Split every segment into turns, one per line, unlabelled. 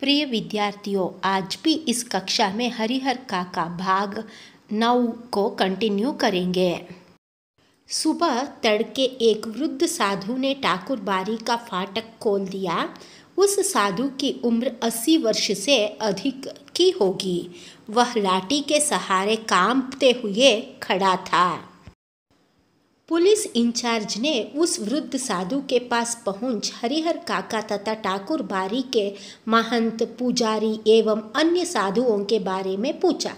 प्रिय विद्यार्थियों आज भी इस कक्षा में हरिहर काका भाग नौ को कंटिन्यू करेंगे सुबह तड़के एक वृद्ध साधु ने ठाकुर बारी का फाटक खोल दिया उस साधु की उम्र अस्सी वर्ष से अधिक की होगी वह लाठी के सहारे कांपते हुए खड़ा था पुलिस इंचार्ज ने उस वृद्ध साधु के पास पहुंच हरिहर काका तथा ठाकुर बारी के महंत पुजारी एवं अन्य साधुओं के बारे में पूछा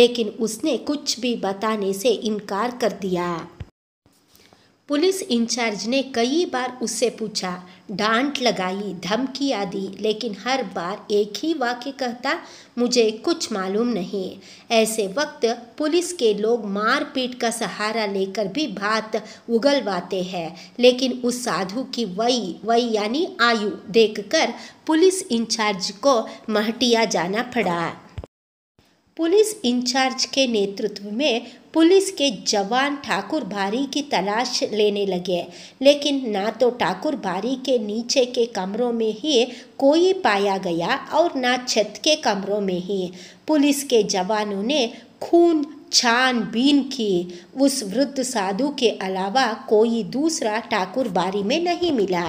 लेकिन उसने कुछ भी बताने से इनकार कर दिया पुलिस इंचार्ज ने कई बार उससे पूछा डांट लगाई धमकी आदि लेकिन हर बार एक ही वाक्य कहता मुझे कुछ मालूम नहीं ऐसे वक्त पुलिस के लोग मारपीट का सहारा लेकर भी बात उगलवाते हैं लेकिन उस साधु की वही वही यानी आयु देखकर पुलिस इंचार्ज को महटिया जाना पड़ा पुलिस इंचार्ज के नेतृत्व में पुलिस के जवान ठाकुर बारी की तलाश लेने लगे लेकिन ना तो ठाकुर बारी के नीचे के कमरों में ही कोई पाया गया और ना छत के कमरों में ही पुलिस के जवानों ने खून छानबीन की उस वृद्ध साधु के अलावा कोई दूसरा ठाकुर बारी में नहीं मिला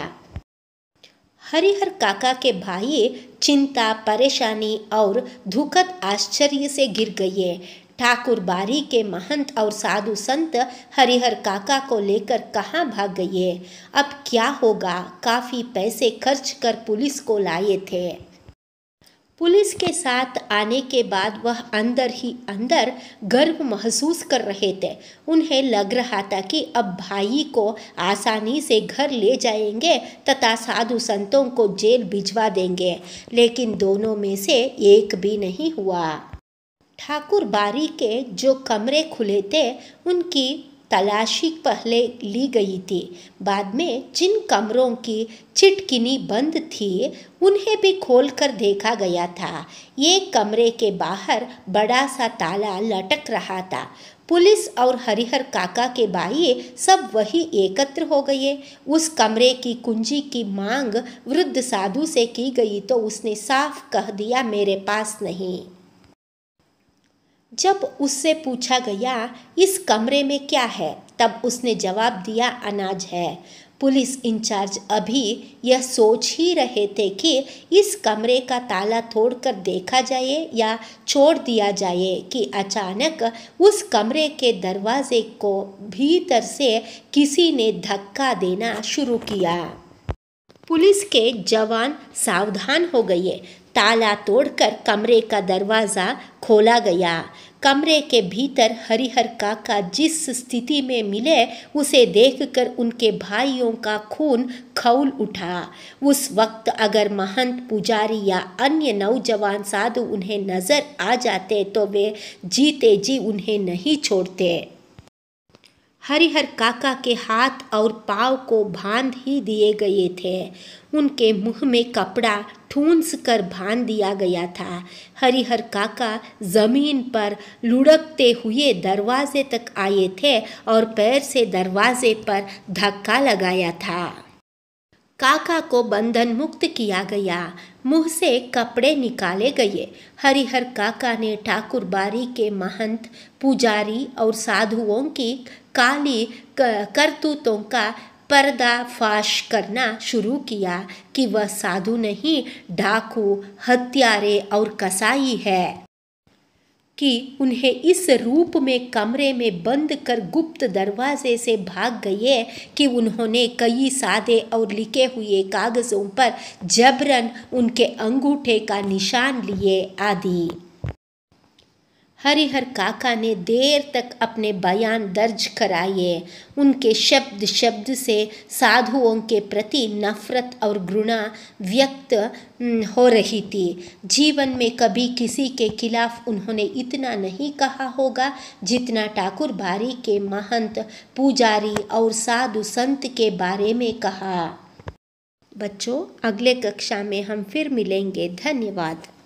हरिहर काका के भाई चिंता परेशानी और दुखद आश्चर्य से गिर गई है ठाकुर बारी के महंत और साधु संत हरिहर काका को लेकर कहाँ भाग गई है अब क्या होगा काफ़ी पैसे खर्च कर पुलिस को लाए थे पुलिस के साथ आने के बाद वह अंदर ही अंदर गर्व महसूस कर रहे थे उन्हें लग रहा था कि अब भाई को आसानी से घर ले जाएंगे तथा साधु संतों को जेल भिजवा देंगे लेकिन दोनों में से एक भी नहीं हुआ ठाकुर बारी के जो कमरे खुले थे उनकी तलाशी पहले ली गई थी बाद में जिन कमरों की चिटकिनी बंद थी उन्हें भी खोलकर देखा गया था ये कमरे के बाहर बड़ा सा ताला लटक रहा था पुलिस और हरिहर काका के भाई सब वही एकत्र हो गए उस कमरे की कुंजी की मांग वृद्ध साधु से की गई तो उसने साफ कह दिया मेरे पास नहीं जब उससे पूछा गया इस कमरे में क्या है तब उसने जवाब दिया अनाज है पुलिस इंचार्ज अभी यह सोच ही रहे थे कि इस कमरे का ताला तोड़कर देखा जाए या छोड़ दिया जाए कि अचानक उस कमरे के दरवाजे को भीतर से किसी ने धक्का देना शुरू किया पुलिस के जवान सावधान हो गए ताला तोड़कर कमरे का दरवाज़ा खोला गया कमरे के भीतर हरिहर काका जिस स्थिति में मिले उसे देखकर उनके भाइयों का खून खौल उठा उस वक्त अगर महंत पुजारी या अन्य नौजवान साधु उन्हें नज़र आ जाते तो वे जीते जी उन्हें नहीं छोड़ते हरिहर काका के हाथ और पाव को बांध ही दिए गए थे उनके मुंह में कपड़ा ठूंस कर बांध दिया गया था हरिहर काका जमीन पर लुढ़कते हुए दरवाजे तक आए थे और पैर से दरवाजे पर धक्का लगाया था काका को बंधन मुक्त किया गया मुंह से कपड़े निकाले गए हरिहर काका ने ठाकुर बारी के महंत पुजारी और साधुओं की काली करतूतों का पर्दाफाश करना शुरू किया कि वह साधु नहीं डाकू हत्यारे और कसाई है कि उन्हें इस रूप में कमरे में बंद कर गुप्त दरवाजे से भाग गए कि उन्होंने कई सादे और लिखे हुए कागज़ों पर जबरन उनके अंगूठे का निशान लिए आदि हरिहर काका ने देर तक अपने बयान दर्ज कराए उनके शब्द शब्द से साधुओं के प्रति नफरत और घृणा व्यक्त हो रही थी जीवन में कभी किसी के खिलाफ उन्होंने इतना नहीं कहा होगा जितना ठाकुर बारी के महंत पुजारी और साधु संत के बारे में कहा बच्चों अगले कक्षा में हम फिर मिलेंगे धन्यवाद